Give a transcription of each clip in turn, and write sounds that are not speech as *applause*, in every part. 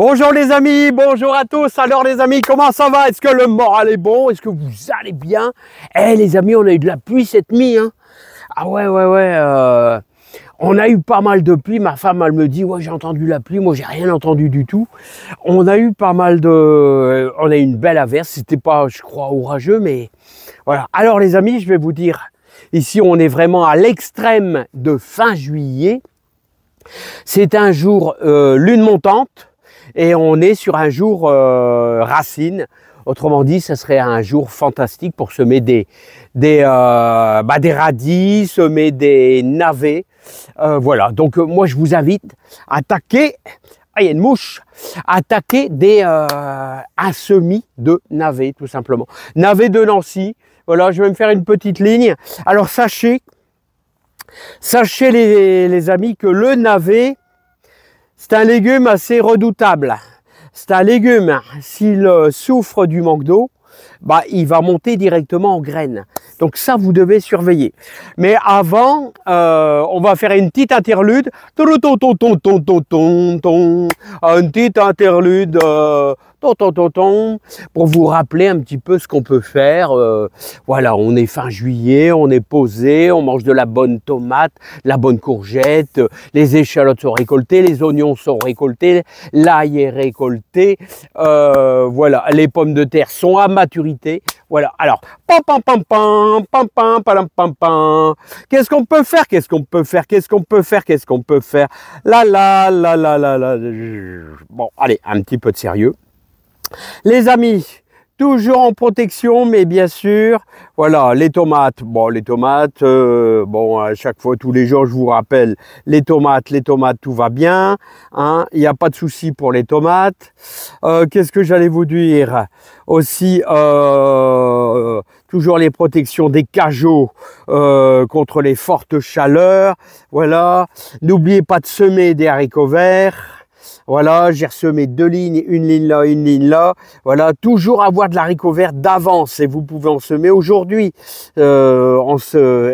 Bonjour les amis, bonjour à tous. Alors les amis, comment ça va Est-ce que le moral est bon Est-ce que vous allez bien Eh les amis, on a eu de la pluie cette nuit. Hein. ah ouais, ouais, ouais. Euh, on a eu pas mal de pluie. Ma femme, elle me dit, ouais, j'ai entendu la pluie. Moi, j'ai rien entendu du tout. On a eu pas mal de... Euh, on a eu une belle averse. C'était pas, je crois, orageux, mais voilà. Alors les amis, je vais vous dire, ici, on est vraiment à l'extrême de fin juillet. C'est un jour euh, lune montante. Et on est sur un jour euh, racine. Autrement dit, ce serait un jour fantastique pour semer des, des, euh, bah, des radis, semer des navets. Euh, voilà, donc euh, moi je vous invite à attaquer, ah il y a une mouche, à attaquer des, un semis de navets tout simplement. Navets de Nancy, voilà, je vais me faire une petite ligne. Alors sachez, sachez les, les amis que le navet, c'est un légume assez redoutable. C'est un légume, s'il euh, souffre du manque d'eau, bah, il va monter directement en graines. Donc ça, vous devez surveiller. Mais avant, euh, on va faire une petite interlude. Une petite interlude euh, ton, ton, ton, pour vous rappeler un petit peu ce qu'on peut faire. Euh, voilà, on est fin juillet, on est posé, on mange de la bonne tomate, la bonne courgette, les échalotes sont récoltées, les oignons sont récoltés, l'ail est récolté, euh, voilà, les pommes de terre sont à maturité. Voilà, alors, pam pam pam pam, pam pam pam pam pam. Qu'est-ce qu'on peut faire Qu'est-ce qu'on peut faire Qu'est-ce qu'on peut faire Qu'est-ce qu'on peut faire La la la la la la. Bon, allez, un petit peu de sérieux. Les amis, toujours en protection, mais bien sûr, voilà, les tomates. Bon, les tomates, euh, bon, à chaque fois, tous les jours, je vous rappelle, les tomates, les tomates, tout va bien. Hein, il n'y a pas de souci pour les tomates. Euh, qu'est-ce que j'allais vous dire Aussi, euh, toujours les protections des cajots contre les fortes chaleurs. Voilà. N'oubliez pas de semer des haricots verts. Voilà, j'ai ressemé deux lignes, une ligne là, une ligne là. Voilà, toujours avoir de la vert d'avance et vous pouvez en semer aujourd'hui, euh,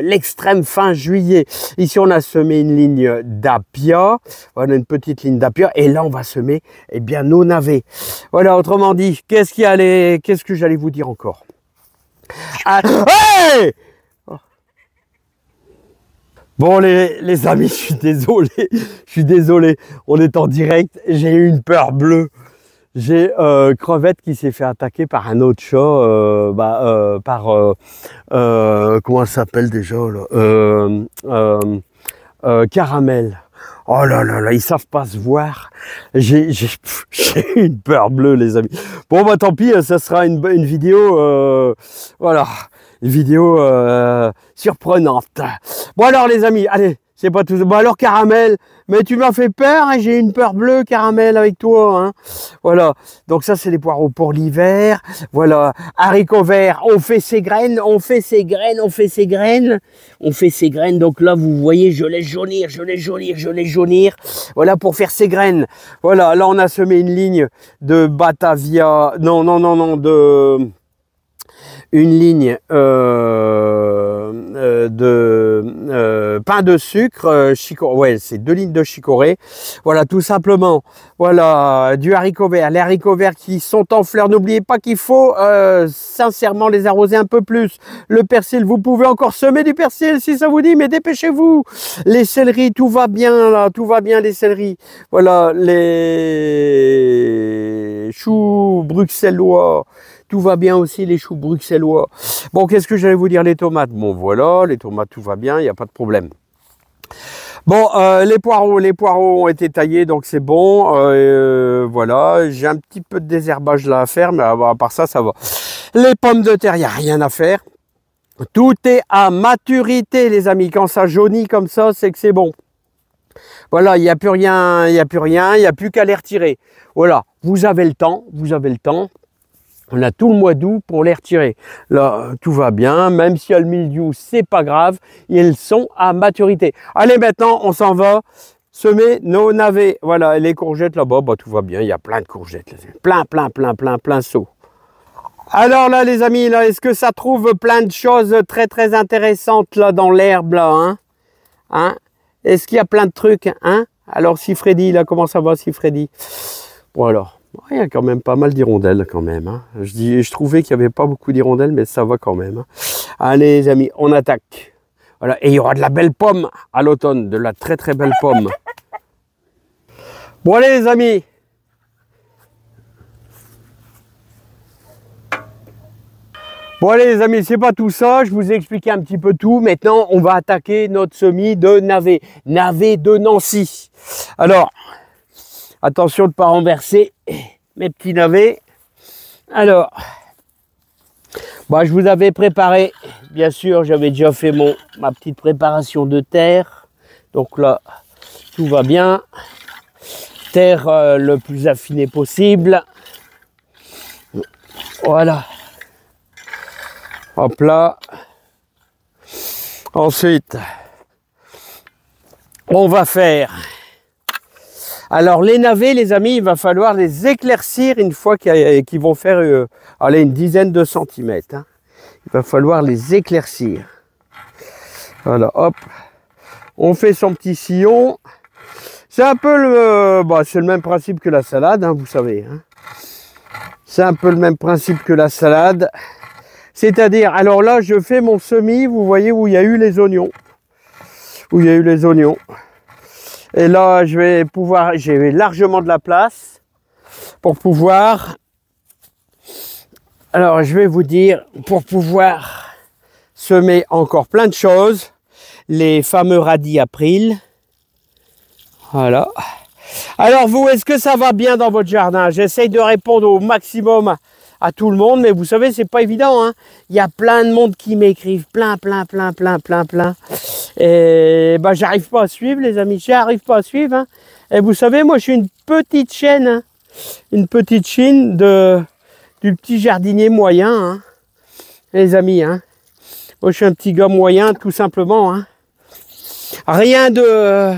l'extrême fin juillet. Ici, on a semé une ligne d'apia. voilà, une petite ligne d'apia et là, on va semer eh bien nos navets. Voilà, autrement dit, qu'est-ce qui allait, qu'est-ce que j'allais vous dire encore ah, Bon les, les, amis, je suis désolé, je suis désolé, on est en direct, j'ai eu une peur bleue. J'ai euh, Crevette qui s'est fait attaquer par un autre chat, euh, bah, euh, par, euh, comment s'appelle déjà là Caramel. Oh là là là, ils savent pas se voir. J'ai *laughs* eu une peur bleue les amis. Bon bah tant pis, hein, ça sera une, une vidéo, voilà vidéo euh, surprenante. Bon alors les amis, allez, c'est pas tout. Bon alors caramel, mais tu m'as fait peur, hein, j'ai une peur bleue caramel avec toi. Hein. Voilà, donc ça c'est les poireaux pour l'hiver. Voilà, haricots verts, on fait ses graines, on fait ses graines, on fait ses graines, on fait ses graines. Donc là vous voyez, je laisse jaunir, je les jaunir, je les jaunir. Voilà pour faire ses graines. Voilà, là on a semé une ligne de Batavia, non non non non de une ligne euh, euh, de euh, pain de sucre, chicorée, ouais, c'est deux lignes de chicorée. Voilà, tout simplement. Voilà, du haricot vert, les haricots verts qui sont en fleurs. N'oubliez pas qu'il faut sincèrement les arroser un peu plus. Le persil, vous pouvez encore semer du persil si ça vous dit, mais dépêchez-vous. Les céleris, tout va bien là, tout va bien les céleris. Voilà, les choux bruxellois. Tout va bien aussi, les choux bruxellois. Bon, qu'est-ce que j'allais vous dire Les tomates, bon voilà, les tomates, tout va bien, il n'y a pas de problème. Bon, euh, les poireaux, les poireaux ont été taillés, donc c'est bon. Euh, euh, voilà, j'ai un petit peu de désherbage là à faire, mais à part ça, ça va. Les pommes de terre, il n'y a rien à faire. Tout est à maturité, les amis. Quand ça jaunit comme ça, c'est que c'est bon. Voilà, il n'y a plus rien, il n'y a plus rien, il n'y a plus qu'à les retirer. Voilà, vous avez le temps, vous avez le temps. On a tout le mois d'août pour les retirer. Là, tout va bien, même si y a le mildiou, c'est pas grave, ils sont à maturité. Allez, maintenant, on s'en va semer nos navets. Voilà, les courgettes là-bas, bah, tout va bien, il y a plein de courgettes. Là. Plein, plein, plein, plein, plein saut. Alors là, les amis, là, est-ce que ça trouve plein de choses très, très intéressantes là dans l'herbe, là, hein, hein est-ce qu'il y a plein de trucs, hein Alors si Freddy, là, comment ça va si Freddy Bon alors, il y a quand même pas mal d'hirondelles quand même. Hein. Je, dis, je trouvais qu'il n'y avait pas beaucoup d'hirondelles, mais ça va quand même. Hein. Allez les amis, on attaque. Voilà, et il y aura de la belle pomme à l'automne, de la très très belle pomme. *laughs* Bon allez les amis, Bon les amis, c'est pas tout ça, je vous ai expliqué un petit peu tout. Maintenant, on va attaquer notre semis de navet, navet de Nancy. Alors, attention de ne pas renverser mes petits navets. Alors, moi bah, je vous avais préparé, bien sûr, j'avais déjà fait mon, ma petite préparation de terre. Donc là, tout va bien. Terre euh, le plus affinée possible. Voilà. Hop là. Ensuite, on va faire... Alors les navets, les amis, il va falloir les éclaircir une fois qu'ils vont faire euh, allez, une dizaine de centimètres. Hein. Il va falloir les éclaircir. Voilà, hop. On fait son petit sillon. C'est un peu le, euh, bah, c'est le même principe que la salade, hein, vous savez. Hein. C'est un peu le même principe que la salade. C'est-à-dire, alors là, je fais mon semis, vous voyez où il y a eu les oignons. Où il y a eu les oignons. Et là, je vais pouvoir, j'ai largement de la place pour pouvoir, alors je vais vous dire, pour pouvoir semer encore plein de choses, les fameux radis april. Voilà. Alors vous, est-ce que ça va bien dans votre jardin J'essaye de répondre au maximum à tout le monde, mais vous savez, c'est pas évident. Hein Il y a plein de monde qui m'écrivent, plein, plein, plein, plein, plein, plein. Et ben, j'arrive pas à suivre, les amis, j'arrive pas à suivre. Hein Et vous savez, moi, je suis une petite chaîne, hein. une petite chaîne de du petit jardinier moyen, hein. les amis. Hein. Moi, je suis un petit gars moyen, tout simplement. Rien de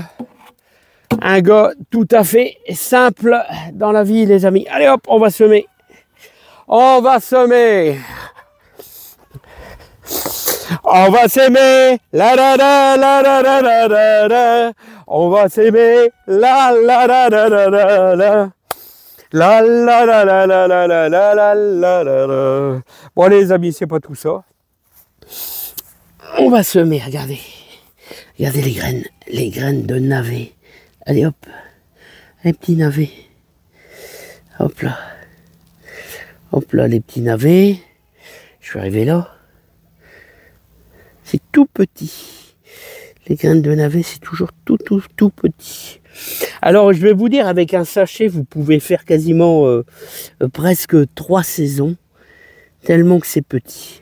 un gars tout à fait simple dans la vie, les amis. Allez hop, on va semer. On va semer. On va s'aimer, la la la la la On va s'aimer, la la la la la la la. La la la la la Bon les amis, c'est pas tout ça. On va semer, regardez. Regardez les graines, les graines de navet. Allez hop, les petits navets. Hop là. Hop là, les petits navets. Je suis arrivé là. C'est tout petit. Les graines de navet, c'est toujours tout, tout, tout petit. Alors, je vais vous dire, avec un sachet, vous pouvez faire quasiment euh, euh, presque trois saisons, tellement que c'est petit.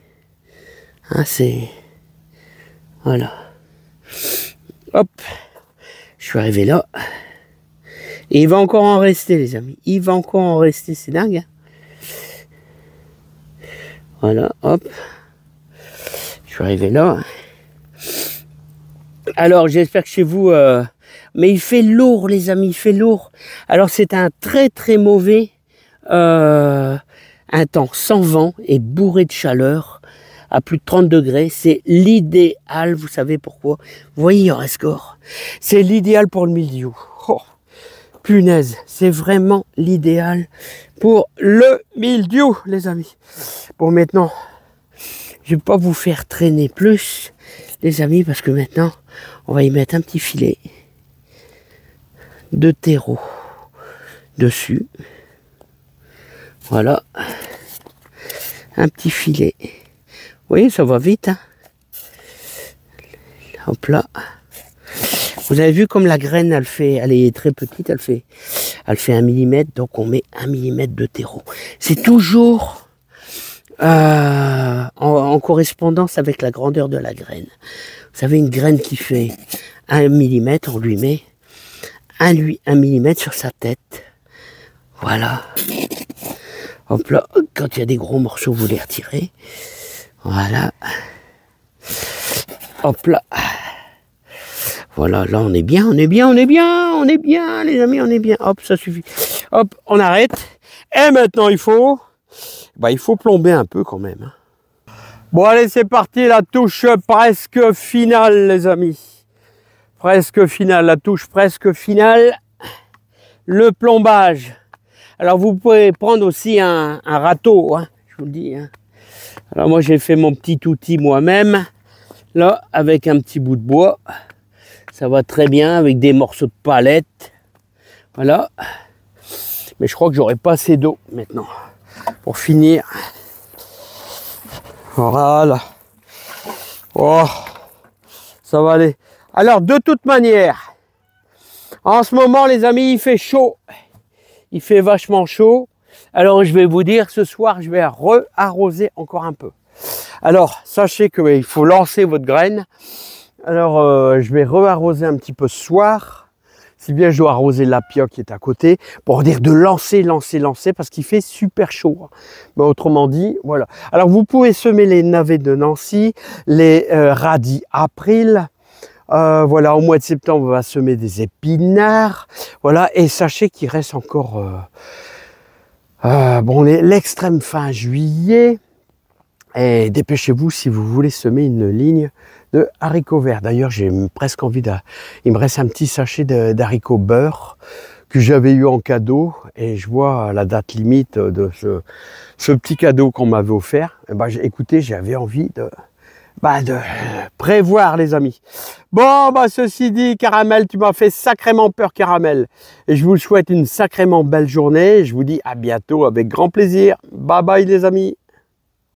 Hein, c'est... Voilà. Hop. Je suis arrivé là. Et il va encore en rester, les amis. Il va encore en rester, c'est dingue. Hein. Voilà, hop. Je suis arrivé là. Alors, j'espère que chez vous... Euh, mais il fait lourd, les amis, il fait lourd. Alors, c'est un très, très mauvais... Euh, un temps sans vent et bourré de chaleur à plus de 30 degrés. C'est l'idéal, vous savez pourquoi. Vous voyez, il y score. C'est l'idéal pour le milieu. Oh. Punaise, c'est vraiment l'idéal pour le mildiou, les amis. Bon, maintenant, je vais pas vous faire traîner plus, les amis, parce que maintenant, on va y mettre un petit filet de terreau dessus. Voilà. Un petit filet. Vous voyez, ça va vite. Hein Hop là. Vous avez vu comme la graine, elle fait, elle est très petite, elle fait, elle fait un millimètre, donc on met un millimètre de terreau. C'est toujours euh, en, correspondance avec la grandeur de la graine. Vous savez, une graine qui fait un millimètre, on lui met un, lui, un millimètre sur sa tête. Voilà. Hop là, quand il y a des gros morceaux, vous les retirez. Voilà. Hop là. Voilà, là on est bien, on est bien, on est bien, on est bien, les amis, on est bien. Hop, ça suffit. Hop, on arrête. Et maintenant il faut, bah, il faut plomber un peu quand même. Hein. Bon allez, c'est parti, la touche presque finale, les amis. Presque finale, la touche presque finale. Le plombage. Alors vous pouvez prendre aussi un, râteau, hein, je vous le dis. Hein. Alors moi j'ai fait mon petit outil moi-même, là avec un petit bout de bois. Ça va très bien avec des morceaux de palette. Voilà. Mais je crois que j'aurai pas assez d'eau maintenant pour finir. Voilà. Oh, ça va aller. Alors, de toute manière, en ce moment, les amis, il fait chaud. Il fait vachement chaud. Alors, je vais vous dire, ce soir, je vais re-arroser encore un peu. Alors, sachez qu'il faut lancer votre graine. Alors, euh, je vais re-arroser un petit peu ce soir. Si bien je dois arroser la pioche qui est à côté pour dire de lancer, lancer, lancer parce qu'il fait super chaud. Hein. autrement dit, voilà. Alors, vous pouvez semer les navets de Nancy, les euh, radis april. Euh, voilà, au mois de septembre, on va semer des épinards. Voilà, et sachez qu'il reste encore bon l'extrême fin juillet. Et dépêchez-vous si vous voulez semer une ligne de haricots verts. D'ailleurs, j'ai presque envie de... Il me reste un petit sachet d'haricots beurre que j'avais eu en cadeau et je vois la date limite de ce, petit cadeau qu'on m'avait offert. Et eh ben, écoutez, j'avais envie de, bah de prévoir les amis. Bon bah ceci dit Caramel, tu m'as fait sacrément peur Caramel. Et je vous souhaite une sacrément belle journée. Je vous dis à bientôt avec grand plaisir. Bye bye les amis.